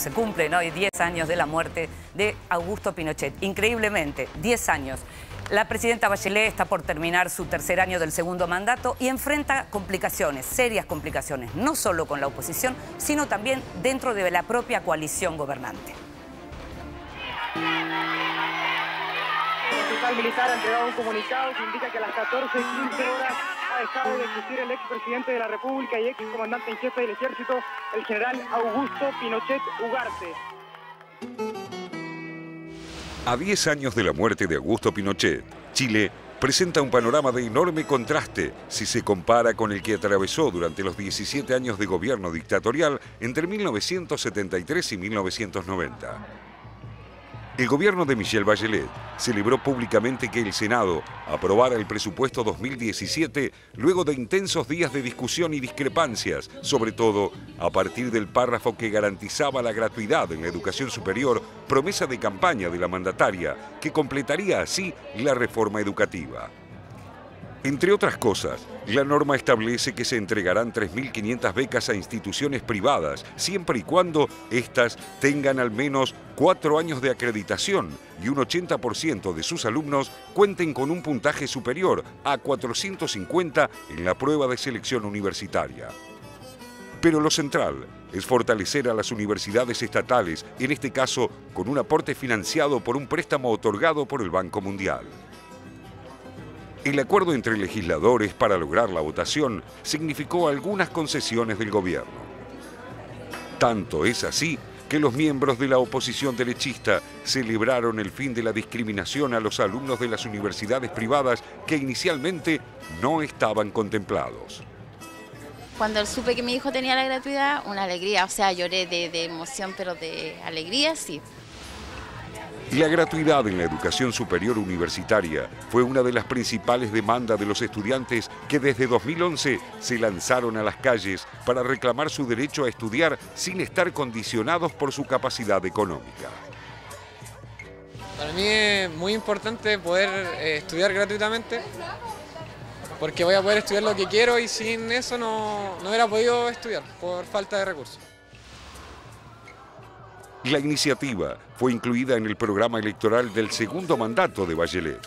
se cumplen hoy 10 años de la muerte de Augusto Pinochet. Increíblemente, 10 años. La presidenta Bachelet está por terminar su tercer año del segundo mandato y enfrenta complicaciones, serias complicaciones, no solo con la oposición, sino también dentro de la propia coalición gobernante. indica que las 14.15 dejado de discutir el expresidente de la República y ex comandante en jefe del ejército, el general Augusto Pinochet Ugarte. A 10 años de la muerte de Augusto Pinochet, Chile presenta un panorama de enorme contraste si se compara con el que atravesó durante los 17 años de gobierno dictatorial entre 1973 y 1990. El gobierno de Michelle Bachelet celebró públicamente que el Senado aprobara el presupuesto 2017 luego de intensos días de discusión y discrepancias, sobre todo a partir del párrafo que garantizaba la gratuidad en la educación superior, promesa de campaña de la mandataria, que completaría así la reforma educativa. Entre otras cosas, la norma establece que se entregarán 3.500 becas a instituciones privadas, siempre y cuando éstas tengan al menos cuatro años de acreditación y un 80% de sus alumnos cuenten con un puntaje superior a 450 en la prueba de selección universitaria. Pero lo central es fortalecer a las universidades estatales, en este caso con un aporte financiado por un préstamo otorgado por el Banco Mundial. El acuerdo entre legisladores para lograr la votación significó algunas concesiones del gobierno. Tanto es así que los miembros de la oposición derechista celebraron el fin de la discriminación a los alumnos de las universidades privadas que inicialmente no estaban contemplados. Cuando supe que mi hijo tenía la gratuidad, una alegría, o sea, lloré de, de emoción, pero de alegría sí y la gratuidad en la educación superior universitaria fue una de las principales demandas de los estudiantes que desde 2011 se lanzaron a las calles para reclamar su derecho a estudiar sin estar condicionados por su capacidad económica. Para mí es muy importante poder eh, estudiar gratuitamente porque voy a poder estudiar lo que quiero y sin eso no hubiera podido estudiar por falta de recursos. La iniciativa fue incluida en el programa electoral del segundo mandato de Bachelet.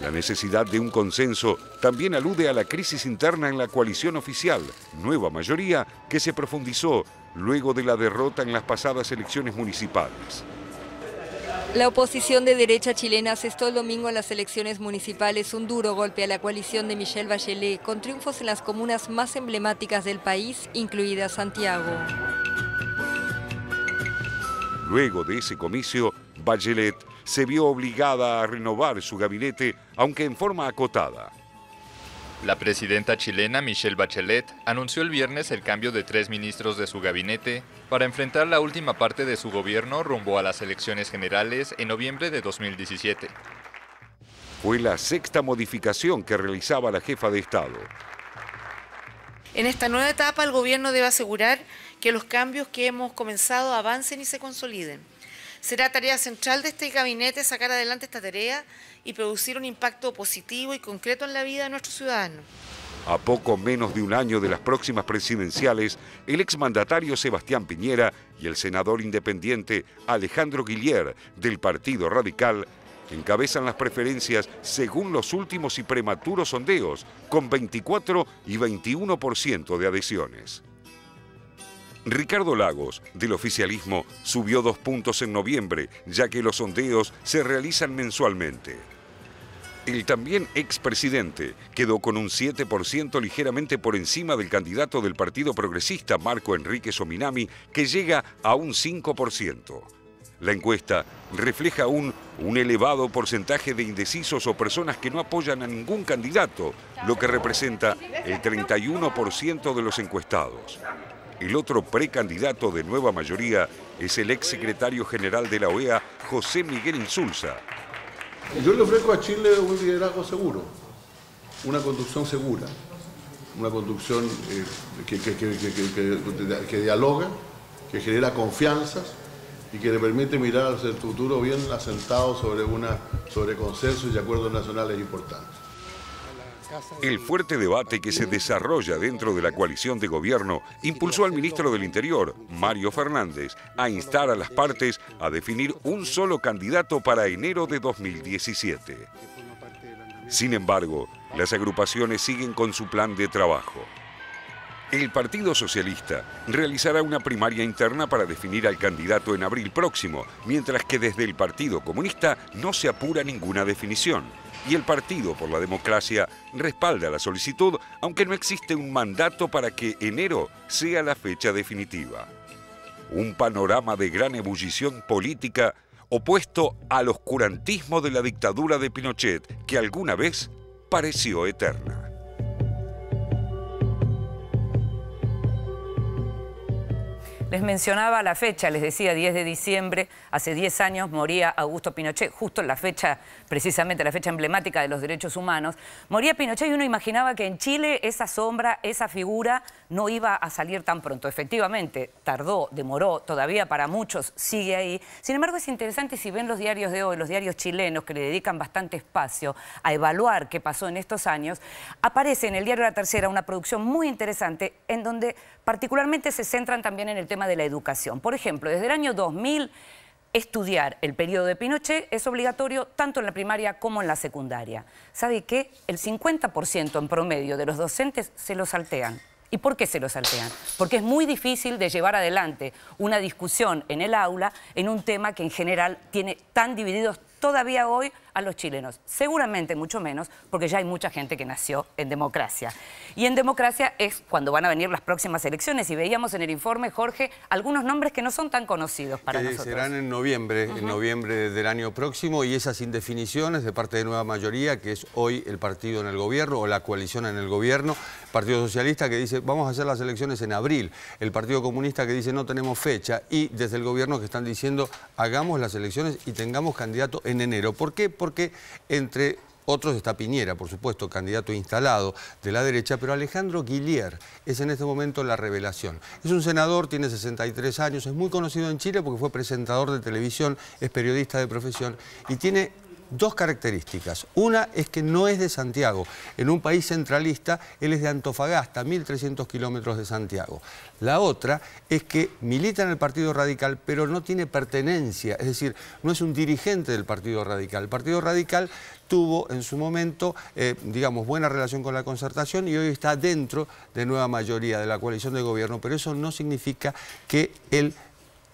La necesidad de un consenso también alude a la crisis interna en la coalición oficial, nueva mayoría, que se profundizó luego de la derrota en las pasadas elecciones municipales. La oposición de derecha chilena asestó el domingo en las elecciones municipales un duro golpe a la coalición de Michelle Bachelet, con triunfos en las comunas más emblemáticas del país, incluida Santiago. Luego de ese comicio, Bachelet se vio obligada a renovar su gabinete, aunque en forma acotada. La presidenta chilena Michelle Bachelet anunció el viernes el cambio de tres ministros de su gabinete para enfrentar la última parte de su gobierno rumbo a las elecciones generales en noviembre de 2017. Fue la sexta modificación que realizaba la jefa de Estado. En esta nueva etapa el gobierno debe asegurar que los cambios que hemos comenzado avancen y se consoliden. Será tarea central de este gabinete sacar adelante esta tarea y producir un impacto positivo y concreto en la vida de nuestros ciudadanos. A poco menos de un año de las próximas presidenciales, el exmandatario Sebastián Piñera y el senador independiente Alejandro Guillier del Partido Radical encabezan las preferencias según los últimos y prematuros sondeos, con 24 y 21% de adhesiones. Ricardo Lagos, del oficialismo, subió dos puntos en noviembre, ya que los sondeos se realizan mensualmente. El también expresidente quedó con un 7% ligeramente por encima del candidato del Partido Progresista, Marco Enrique Sominami, que llega a un 5%. La encuesta refleja un, un elevado porcentaje de indecisos o personas que no apoyan a ningún candidato, lo que representa el 31% de los encuestados. El otro precandidato de nueva mayoría es el exsecretario general de la OEA, José Miguel Insulza. Yo le ofrezco a Chile un liderazgo seguro, una conducción segura, una conducción eh, que, dialoga, que genera confianzas y que le permite mirar hacia el futuro bien asentado sobre consensos y acuerdos nacionales importantes. El fuerte debate que se desarrolla dentro de la coalición de gobierno impulsó al ministro del Interior, Mario Fernández, a instar a las partes a definir un solo candidato para enero de 2017. Sin embargo, las agrupaciones siguen con su plan de trabajo. El Partido Socialista realizará una primaria interna para definir al candidato en abril próximo, mientras que desde el Partido Comunista no se apura ninguna definición y el Partido por la Democracia respalda la solicitud, aunque no existe un mandato para que enero sea la fecha definitiva. Un panorama de gran ebullición política opuesto al oscurantismo de la dictadura de Pinochet, que alguna vez pareció eterna. Les mencionaba la fecha, les decía 10 de diciembre, hace 10 años moría Augusto Pinochet, justo en la fecha, precisamente la fecha emblemática de los derechos humanos. Moría Pinochet y uno imaginaba que en Chile esa sombra, esa figura no iba a salir tan pronto. Efectivamente, tardó, demoró, todavía para muchos sigue ahí. Sin embargo, es interesante si ven los diarios de hoy, los diarios chilenos que le dedican bastante espacio a evaluar qué pasó en estos años, aparece en el diario La Tercera una producción muy interesante en donde particularmente se centran también en el tema de la educación. Por ejemplo, desde el año 2000 estudiar el periodo de Pinochet es obligatorio tanto en la primaria como en la secundaria. ¿Sabe qué? El 50% en promedio de los docentes se lo saltean. ¿Y por qué se lo saltean? Porque es muy difícil de llevar adelante una discusión en el aula en un tema que en general tiene tan divididos todavía hoy a los chilenos. Seguramente mucho menos, porque ya hay mucha gente que nació en democracia. Y en democracia es cuando van a venir las próximas elecciones. Y veíamos en el informe, Jorge, algunos nombres que no son tan conocidos para que nosotros. Serán en noviembre, en noviembre del año próximo, y esas indefiniciones de parte de Nueva Mayoría, que es hoy el partido en el gobierno o la coalición en el gobierno, Partido Socialista que dice vamos a hacer las elecciones en abril, el Partido Comunista que dice no tenemos fecha, y desde el gobierno que están diciendo hagamos las elecciones y tengamos candidato en enero. ¿Por qué? porque entre otros está Piñera, por supuesto, candidato instalado de la derecha, pero Alejandro Guillier es en este momento la revelación. Es un senador, tiene 63 años, es muy conocido en Chile porque fue presentador de televisión, es periodista de profesión y tiene dos características. Una es que no es de Santiago. En un país centralista, él es de Antofagasta, 1.300 kilómetros de Santiago. La otra es que milita en el Partido Radical, pero no tiene pertenencia, es decir, no es un dirigente del Partido Radical. El Partido Radical tuvo en su momento, eh, digamos, buena relación con la concertación y hoy está dentro de nueva mayoría de la coalición de gobierno, pero eso no significa que él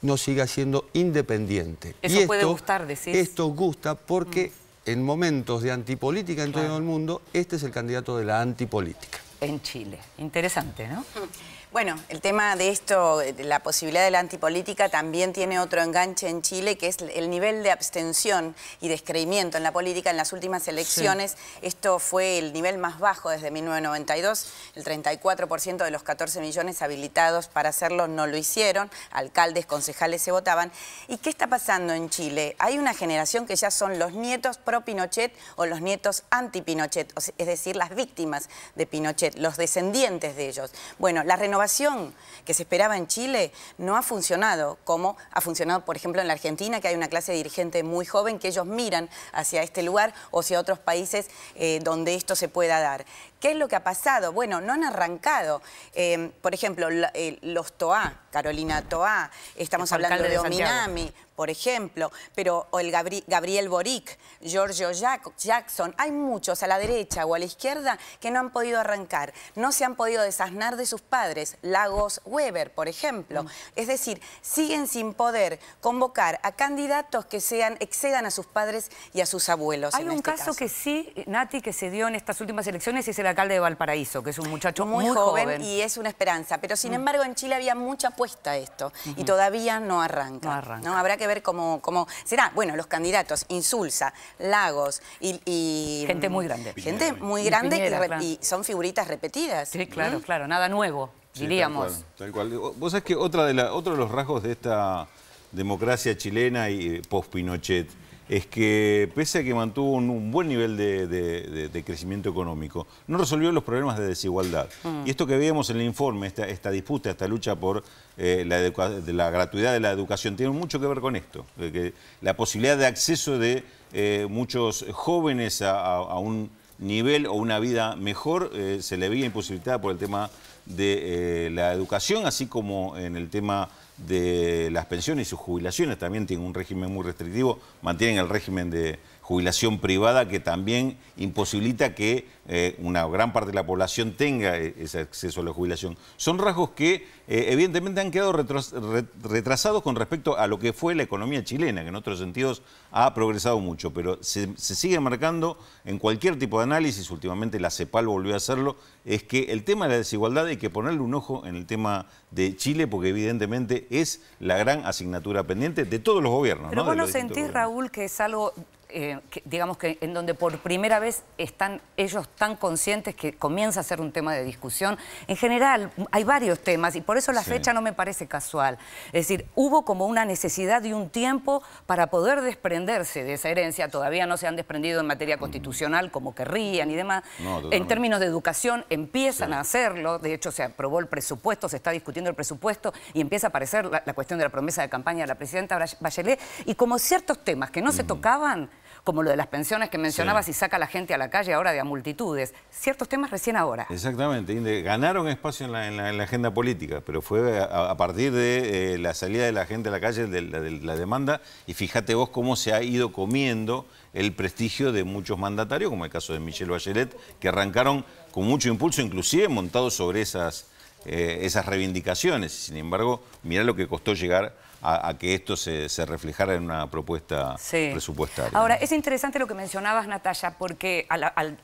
no siga siendo independiente. Eso esto, puede gustar, Esto gusta porque mm. en momentos de antipolítica en todo el mundo, este es el candidato de la antipolítica. En Chile. Interesante, ¿no? Mm. Bueno, el tema de esto, de la posibilidad de la antipolítica, también tiene otro enganche en Chile, que es el nivel de abstención y descreimiento en la política. En las últimas elecciones, esto fue el nivel más bajo desde 1992. El 34% de los 14 millones habilitados para hacerlo no lo hicieron. Alcaldes, concejales se votaban. ¿Y qué está pasando en Chile? Hay una generación que ya son los nietos pro Pinochet o los nietos anti-Pinochet, es decir, las víctimas de Pinochet, los descendientes de ellos. Bueno, la innovación que se esperaba en Chile no ha funcionado, como ha funcionado, por ejemplo, en la Argentina, que hay una clase dirigente muy joven que ellos miran hacia este lugar o hacia otros países eh, donde esto se pueda dar. ¿Qué es lo que ha pasado? Bueno, no han arrancado. Em, por ejemplo, eh, los TOA, Carolina TOA, estamos hablando de, Ominami, por ejemplo, pero el Gabriel Boric, Giorgio Jackson, hay muchos a la derecha o a la izquierda que no han podido arrancar, no se han podido desasnar de sus padres, Lagos Weber, por ejemplo. Mm. Es decir, siguen sin poder convocar a candidatos que sean, excedan a sus padres y a sus abuelos. Hay un este caso, que sí, Nati, que se dio en estas últimas elecciones y se alcalde de Valparaíso, que es un muchacho muy, joven, Y es una esperanza. Pero sin mm. embargo en Chile había mucha apuesta a esto y todavía no arranca. No Habrá que ver cómo, será. Bueno, los candidatos, Insulsa, Lagos y... gente muy grande. Mm, gente muy grande y, son figuritas repetidas. Sí, claro, ¿Mm? claro, nada nuevo, diríamos. Tal cual, Vos sabés que otra otro de los rasgos de esta democracia chilena y eh, post-Pinochet es que pese a que mantuvo un, buen nivel de, crecimiento económico, no resolvió los problemas de desigualdad. Mm. Y esto que veíamos en el informe, esta, esta disputa, esta lucha por eh, la, gratuidad de la educación, tiene mucho que ver con esto. Que la posibilidad de acceso de eh, muchos jóvenes a, un nivel o una vida mejor eh, se le veía imposibilitada por el tema de la educación, así como en el tema de las pensiones y sus jubilaciones, también tienen un régimen muy restrictivo, mantienen el régimen de, jubilación privada que también imposibilita que eh, una gran parte de la población tenga eh, ese acceso a la jubilación. Son rasgos que eh, evidentemente han quedado retrasados con respecto a lo que fue la economía chilena, que en otros sentidos ha progresado mucho, pero se, sigue marcando en cualquier tipo de análisis, últimamente la CEPAL volvió a hacerlo, es que el tema de la desigualdad hay que ponerle un ojo en el tema de Chile, porque evidentemente es la gran asignatura pendiente de todos los gobiernos. Pero ¿no? sentís, Raúl, que es algo eh, digamos que en donde por primera vez están ellos tan conscientes que comienza a ser un tema de discusión. En general, hay varios temas y por eso la fecha no me parece casual. Es decir, hubo como una necesidad de un tiempo para poder desprenderse de esa herencia. Todavía no se han desprendido en materia constitucional como querrían y demás. en términos de educación empiezan a hacerlo. De hecho, se aprobó el presupuesto, se está discutiendo el presupuesto y empieza a aparecer la, cuestión de la promesa de campaña de la presidenta Bachelet. Y como ciertos temas que no se tocaban, como lo de las pensiones que mencionabas y saca a la gente a la calle ahora de a multitudes. Ciertos temas recién ahora. Exactamente, ganaron espacio en la, agenda política, pero fue a, partir de eh, la salida de la gente a la calle, de la, de la demanda, y fíjate vos cómo se ha ido comiendo el prestigio de muchos mandatarios, como el caso de Michelle Bachelet, que arrancaron con mucho impulso, inclusive montados sobre esas eh, esas reivindicaciones. Sin embargo, mirá lo que costó llegar a, que esto se, reflejara en una propuesta presupuestaria. Ahora, es interesante lo que mencionabas, Natalia, porque al,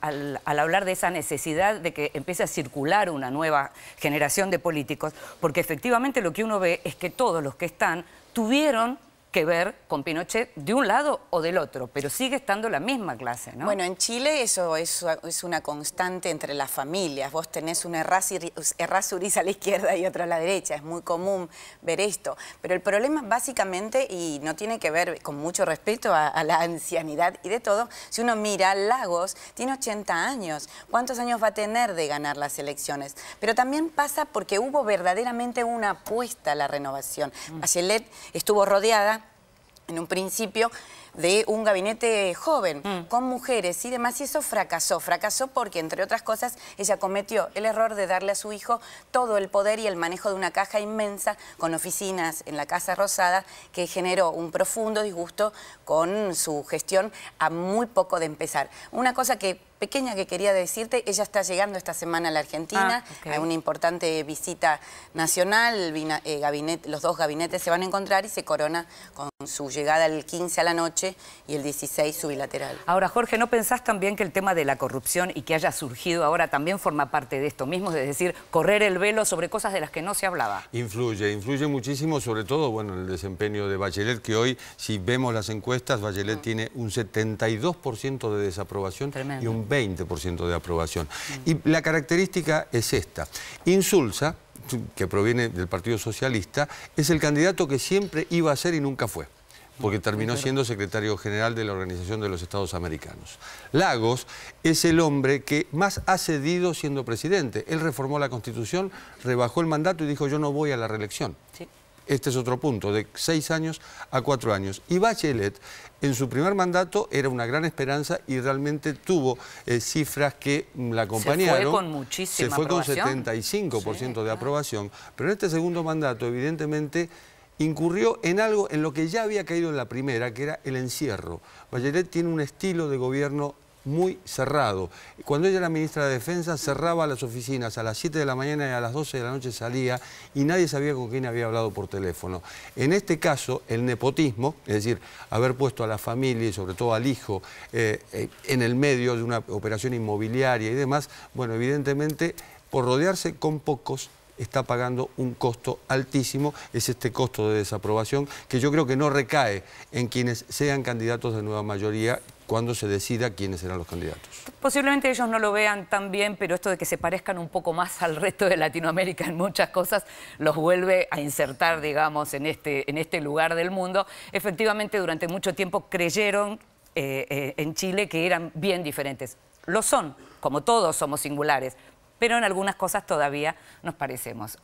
hablar de esa necesidad de que empiece a circular una nueva generación de políticos, porque efectivamente lo que uno ve es que todos los que están tuvieron que ver con Pinochet de un lado o del otro, pero sigue estando la misma clase, ¿no? Bueno, en Chile eso es, una constante entre las familias. Vos tenés una Errázuriz a la izquierda y otra a la derecha. Es muy común ver esto. Pero el problema básicamente, y no tiene que ver con mucho respeto a, la ancianidad y de todo, si uno mira Lagos, tiene 80 años. ¿Cuántos años va a tener de ganar las elecciones? Pero también pasa porque hubo verdaderamente una apuesta a la renovación. Mm. Bachelet estuvo rodeada en un principio de un gabinete joven mm. con mujeres y demás, y eso fracasó. Fracasó porque, entre otras cosas, ella cometió el error de darle a su hijo todo el poder y el manejo de una caja inmensa con oficinas en la Casa Rosada que generó un profundo disgusto con su gestión a muy poco de empezar. Una cosa que pequeña que quería decirte, ella está llegando esta semana a la Argentina, hay ah, una importante visita nacional, eh, gabinete, los dos gabinetes se van a encontrar y se corona con su llegada el 15 a la noche y el 16 subilateral. Ahora, Jorge, ¿no pensás también que el tema de la corrupción y que haya surgido ahora también forma parte de esto mismo? Es decir, correr el velo sobre cosas de las que no se hablaba. Influye, influye muchísimo, sobre todo, bueno, el desempeño de Bachelet, que hoy, si vemos las encuestas, Bachelet mm. tiene un 72% de desaprobación y un 20% de aprobación. Mm. Y la característica es esta. Insulsa, que proviene del Partido Socialista, es el candidato que siempre iba a ser y nunca fue porque ah, terminó siendo secretario general de la Organización de los Estados Americanos. Lagos es el hombre que más ha cedido siendo presidente. Él reformó la Constitución, rebajó el mandato y dijo yo no voy a la reelección. Este es otro punto, de seis años a cuatro años. Y Bachelet, en su primer mandato, era una gran esperanza y realmente tuvo eh, cifras que mm, la acompañaron. Se fue con muchísima Se fue con 75% de aprobación. Pero en este segundo mandato, evidentemente incurrió en algo en lo que ya había caído en la primera, que era el encierro. Valleret tiene un estilo de gobierno muy cerrado. Cuando ella era ministra de Defensa cerraba las oficinas a las 7 de la mañana y a las 12 de la noche salía y nadie sabía con quién había hablado por teléfono. En este caso, el nepotismo, es decir, haber puesto a la familia y sobre todo al hijo eh, eh, en el medio de una operación inmobiliaria y demás, bueno, evidentemente por rodearse con pocos está pagando un costo altísimo, es este costo de desaprobación que yo creo que no recae en quienes sean candidatos de nueva mayoría cuando se decida quiénes serán los candidatos. Posiblemente ellos no lo vean tan bien, pero esto de que se parezcan un poco más al resto de Latinoamérica en muchas cosas los vuelve a insertar, digamos, en este, en este lugar del mundo. Efectivamente, durante mucho tiempo creyeron eh, eh, en Chile que eran bien diferentes. Lo son, como todos somos singulares, pero en algunas cosas todavía nos parecemos.